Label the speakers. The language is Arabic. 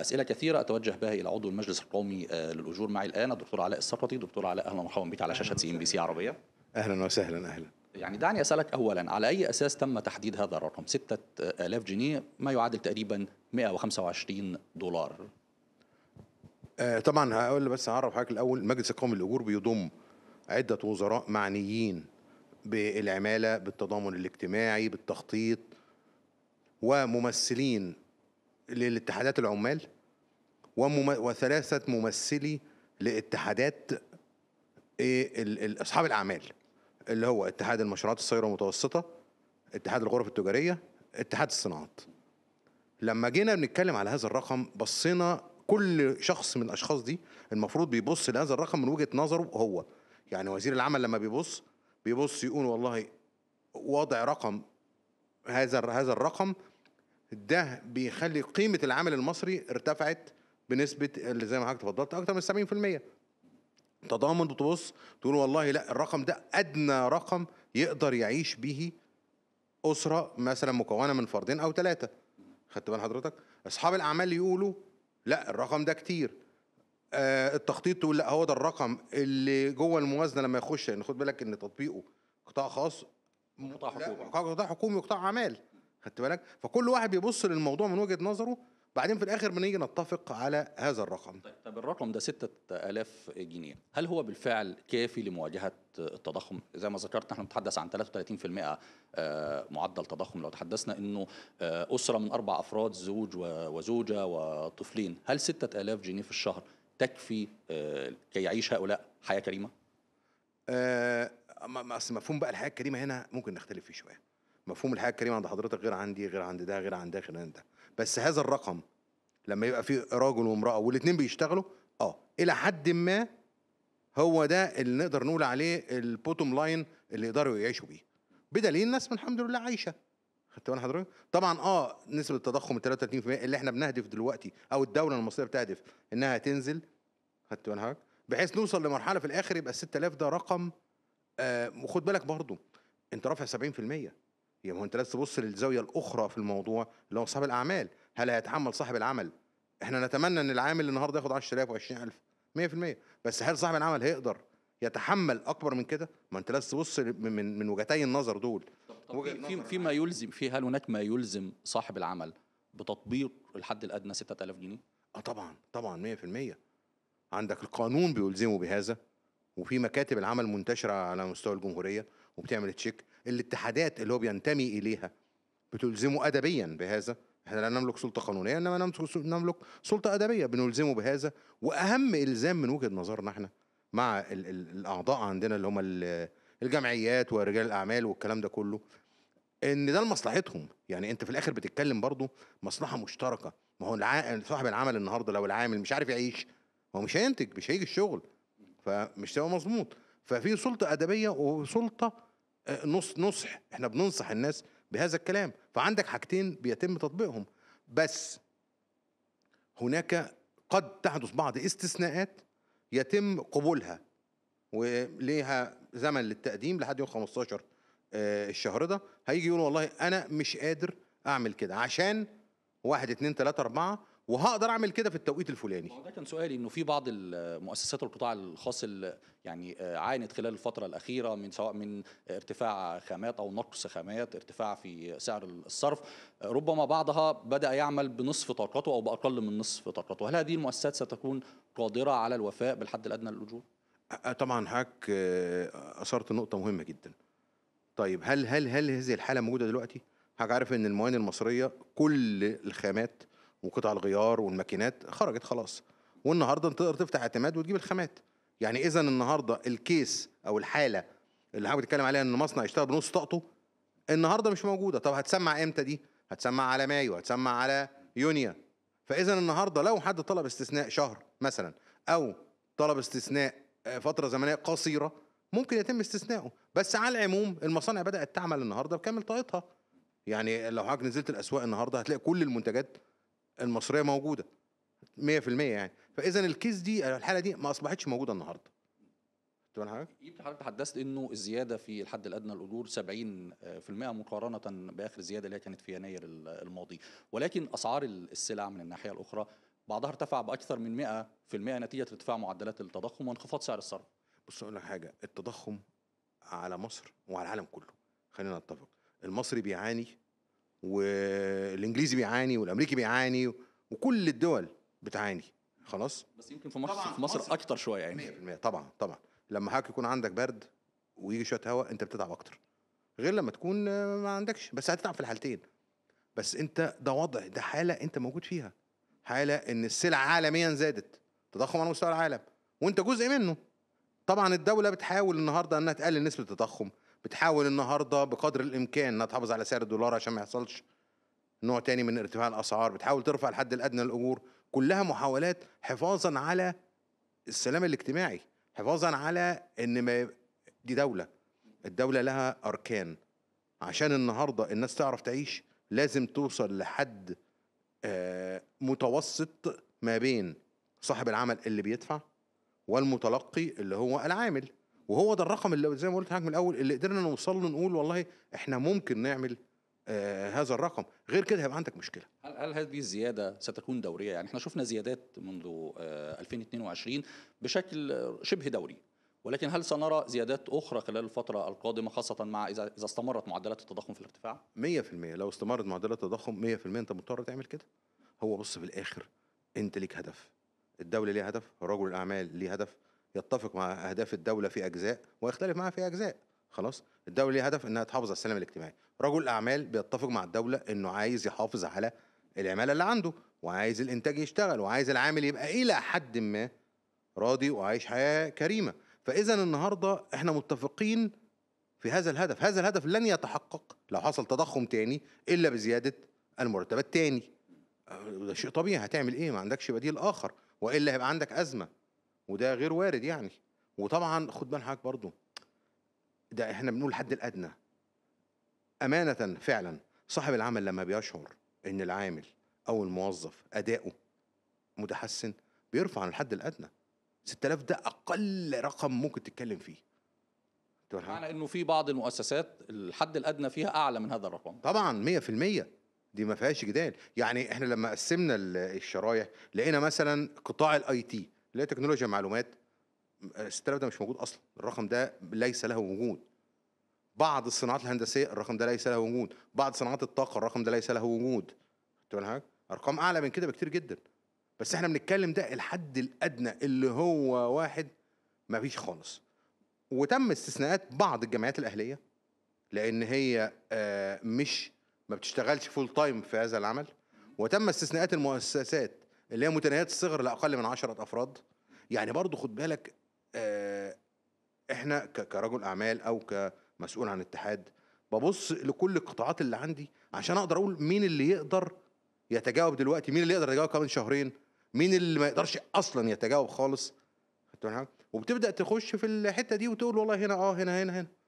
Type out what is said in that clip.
Speaker 1: اسئله كثيره اتوجه بها الى عضو المجلس القومي آه، للاجور معي الان الدكتور علاء السقطي دكتور علاء اهلا ومرحبا بك على شاشه سي ام بي سي عربيه اهلا وسهلا اهلا يعني دعني اسالك اولا على اي اساس تم تحديد هذا الرقم 6000 جنيه ما يعادل تقريبا 125
Speaker 2: دولار آه طبعا هقول بس اعرف حضرتك الاول المجلس القومي للاجور بيضم عده وزراء معنيين بالعماله بالتضامن الاجتماعي بالتخطيط وممثلين لاتحادات العمال وثلاثة ممثلي لاتحادات إيه، أصحاب الأعمال اللي هو اتحاد المشروعات الصغيرة والمتوسطة اتحاد الغرف التجارية اتحاد الصناعات لما جينا بنتكلم على هذا الرقم بصينا كل شخص من الأشخاص دي المفروض بيبص لهذا الرقم من وجهة نظره هو يعني وزير العمل لما بيبص بيبص يقول والله وضع رقم هذا هذا الرقم ده بيخلي قيمه العمل المصري ارتفعت بنسبه اللي زي ما حضرتك اتفضلت اكتر من 70% تضامن وتبص تقول والله لا الرقم ده ادنى رقم يقدر يعيش به اسره مثلا مكونه من فردين او ثلاثه خدت بال حضرتك اصحاب الاعمال يقولوا لا الرقم ده كتير آه التخطيط تقول لا هو ده الرقم اللي جوه الموازنه لما يخش لان يعني خد بالك ان تطبيقه قطاع خاص قطاع حكومي قطاع حكومي وقطاع اعمال خدت بالك فكل واحد بيبص للموضوع من وجهه نظره بعدين في الاخر بنيجي نتفق على هذا الرقم
Speaker 1: طيب, الرقم ده 6000 جنيه هل هو بالفعل كافي لمواجهه التضخم زي ما ذكرت احنا بنتحدث عن 33% آه، معدل تضخم لو تحدثنا انه آه، اسره من اربع افراد زوج وزوجه وطفلين هل 6000 جنيه في الشهر تكفي آه، كي يعيش هؤلاء حياه
Speaker 2: كريمه؟ أه مفهوم بقى الحياه الكريمه هنا ممكن نختلف فيه شويه مفهوم الحياه الكريمه عند حضرتك غير عندي غير عند ده غير عند ده غير عند ده بس هذا الرقم لما يبقى في راجل وامراه والاثنين بيشتغلوا اه الى حد ما هو ده اللي نقدر نقول عليه البوتوم لاين اللي يقدروا يعيشوا بيه بدليل الناس من الحمد لله عايشه خدت بالك حضرتك طبعا اه نسبه التضخم 33% اللي احنا بنهدف دلوقتي او الدوله المصريه بتهدف انها تنزل خدت بالك حضرتك بحيث نوصل لمرحله في الاخر يبقى 6000 ده رقم آه خد بالك برضه انت رافع 70% يبقى هو انت لازم تبص للزاويه الاخرى في الموضوع اللي هو صاحب الاعمال هل هيتحمل صاحب العمل احنا نتمنى ان العامل النهارده ياخد 10000 و20000 100% بس هل صاحب العمل هيقدر يتحمل اكبر من كده ما انت لازم تبص من من وجهتي النظر دول في
Speaker 1: في ما يلزم في هل هناك ما يلزم صاحب العمل بتطبيق الحد الادنى 6000
Speaker 2: جنيه اه طبعا طبعا 100% عندك القانون بيلزمه بهذا وفي مكاتب العمل منتشره على مستوى الجمهوريه وبتعمل تشيك الاتحادات اللي هو بينتمي اليها بتلزمه ادبيا بهذا احنا لا نملك سلطه قانونيه انما نملك سلطه ادبيه بنلزمه بهذا واهم الزام من وجهه نظرنا احنا مع الـ الـ الاعضاء عندنا اللي هم الجمعيات ورجال الاعمال والكلام ده كله ان ده لمصلحتهم يعني انت في الاخر بتتكلم برضه مصلحه مشتركه ما هو الع... صاحب العمل النهارده لو العامل مش عارف يعيش هو مش هينتج مش هيجي الشغل فمش سوا مظبوط ففي سلطه ادبيه وسلطه آه، نص نصح احنا بننصح الناس بهذا الكلام فعندك حاجتين بيتم تطبيقهم بس هناك قد تحدث بعض استثناءات يتم قبولها وليها زمن للتقديم لحد يوم 15 آه، الشهر ده هيجي يقول والله انا مش قادر اعمل كده عشان واحد اتنين تلاتة اربعة وهقدر اعمل كده في التوقيت الفلاني
Speaker 1: ده كان سؤالي انه في بعض المؤسسات القطاع الخاص اللي يعني آه، عانت خلال الفتره الاخيره من سواء من ارتفاع خامات او نقص خامات ارتفاع في سعر الصرف ربما بعضها بدا يعمل بنصف طاقته او باقل من نصف طاقته هل هذه المؤسسات ستكون قادره على الوفاء بالحد الادنى للاجور
Speaker 2: طبعا حضرتك آه، اثرت نقطه مهمه جدا طيب هل هل هل هذه الحاله موجوده دلوقتي حضرتك عارف ان المواني المصريه كل الخامات وقطع الغيار والماكينات خرجت خلاص والنهارده انت تقدر تفتح اعتماد وتجيب الخامات يعني اذا النهارده الكيس او الحاله اللي حضرتك بتتكلم عليها ان مصنع يشتغل بنص طاقته النهارده مش موجوده طب هتسمع امتى دي هتسمع على مايو هتسمع على يونيو فاذا النهارده لو حد طلب استثناء شهر مثلا او طلب استثناء آه، فتره زمنيه قصيره ممكن يتم استثنائه بس على العموم المصانع بدات تعمل النهارده بكامل طاقتها يعني لو حضرتك نزلت الاسواق النهارده هتلاقي كل المنتجات المصريه موجوده 100% يعني فاذا الكيس دي الحاله دي ما اصبحتش موجوده النهارده
Speaker 1: تمام حضرتك؟ إيه يمكن حضرتك تحدثت انه الزياده في الحد الادنى للاجور 70% مقارنه باخر زياده اللي كانت في يناير الماضي ولكن اسعار السلع من الناحيه الاخرى بعضها ارتفع باكثر من 100% نتيجه ارتفاع معدلات التضخم وانخفاض سعر الصرف.
Speaker 2: بص اقول لك حاجه التضخم على مصر وعلى العالم كله خلينا نتفق المصري بيعاني والانجليزي بيعاني والامريكي بيعاني وكل الدول بتعاني خلاص بس يمكن في مصر في مصر, مصر اكتر شويه يعني 100% طبعا طبعا لما حضرتك يكون عندك برد ويجي شويه هواء انت بتتعب اكتر غير لما تكون ما عندكش بس هتتعب في الحالتين بس انت ده وضع ده حاله انت موجود فيها حاله ان السلع عالميا زادت تضخم على مستوى العالم وانت جزء منه طبعا الدوله بتحاول النهارده انها تقلل نسبه التضخم بتحاول النهارده بقدر الامكان انها تحافظ على سعر الدولار عشان ما يحصلش نوع تاني من ارتفاع الاسعار بتحاول ترفع الحد الادنى للاجور كلها محاولات حفاظا على السلام الاجتماعي حفاظا على ان ما دي دوله الدوله لها اركان عشان النهارده الناس تعرف تعيش لازم توصل لحد آه، متوسط ما بين صاحب العمل اللي بيدفع والمتلقي اللي هو العامل وهو ده الرقم اللي زي ما قلت لحضرتك من الاول اللي قدرنا نوصل له نقول والله احنا ممكن نعمل آه هذا الرقم غير كده هيبقى عندك مشكله
Speaker 1: هل, هل هذه الزياده ستكون دوريه يعني احنا شفنا زيادات منذ آه 2022 بشكل شبه دوري ولكن هل سنرى زيادات اخرى خلال الفتره القادمه خاصه مع اذا اذا استمرت معدلات التضخم في الارتفاع
Speaker 2: 100% لو استمرت معدلات التضخم 100% انت مضطر تعمل كده هو بص في الاخر انت ليك هدف الدوله ليها هدف رجل الاعمال ليه هدف يتفق مع اهداف الدوله في اجزاء ويختلف معها في اجزاء خلاص الدوله ليها هدف انها تحافظ على السلام الاجتماعي رجل اعمال بيتفق مع الدوله انه عايز يحافظ على العماله اللي عنده وعايز الانتاج يشتغل وعايز العامل يبقى الى حد ما راضي وعايش حياه كريمه فاذا النهارده احنا متفقين في هذا الهدف هذا الهدف لن يتحقق لو حصل تضخم تاني الا بزياده المرتبات تاني آه، ده شيء طبيعي هتعمل ايه ما عندكش بديل اخر والا هيبقى عندك ازمه وده غير وارد يعني وطبعا خد بال حضرتك برضه ده احنا بنقول الحد الادنى امانه فعلا صاحب العمل لما بيشعر ان العامل او الموظف اداؤه متحسن بيرفع عن الحد الادنى 6000 ده اقل رقم ممكن تتكلم فيه معنى انه في بعض المؤسسات الحد الادنى فيها اعلى من هذا الرقم طبعا 100% دي ما فيهاش جدال يعني احنا لما قسمنا الشرايح لقينا مثلا قطاع الاي تي اللي هي تكنولوجيا معلومات 6000 آه، ده مش موجود اصلا الرقم ده ليس له وجود بعض الصناعات الهندسيه الرقم ده ليس له وجود بعض صناعات الطاقه الرقم ده ليس له وجود حاجه ارقام اعلى من كده بكتير جدا بس احنا بنتكلم ده الحد الادنى اللي هو واحد ما فيش خالص وتم استثناءات بعض الجمعيات الاهليه لان هي آه، مش ما بتشتغلش فول تايم في هذا العمل وتم استثناءات المؤسسات اللي هي متناهيات الصغر لاقل من 10 افراد يعني برضو خد بالك آه احنا كرجل اعمال او كمسؤول عن اتحاد ببص لكل القطاعات اللي عندي عشان اقدر اقول مين اللي يقدر يتجاوب دلوقتي مين اللي يقدر يتجاوب كمان شهرين مين اللي ما يقدرش اصلا يتجاوب خالص وبتبدا تخش في الحته دي وتقول والله هنا اه هنا هنا هنا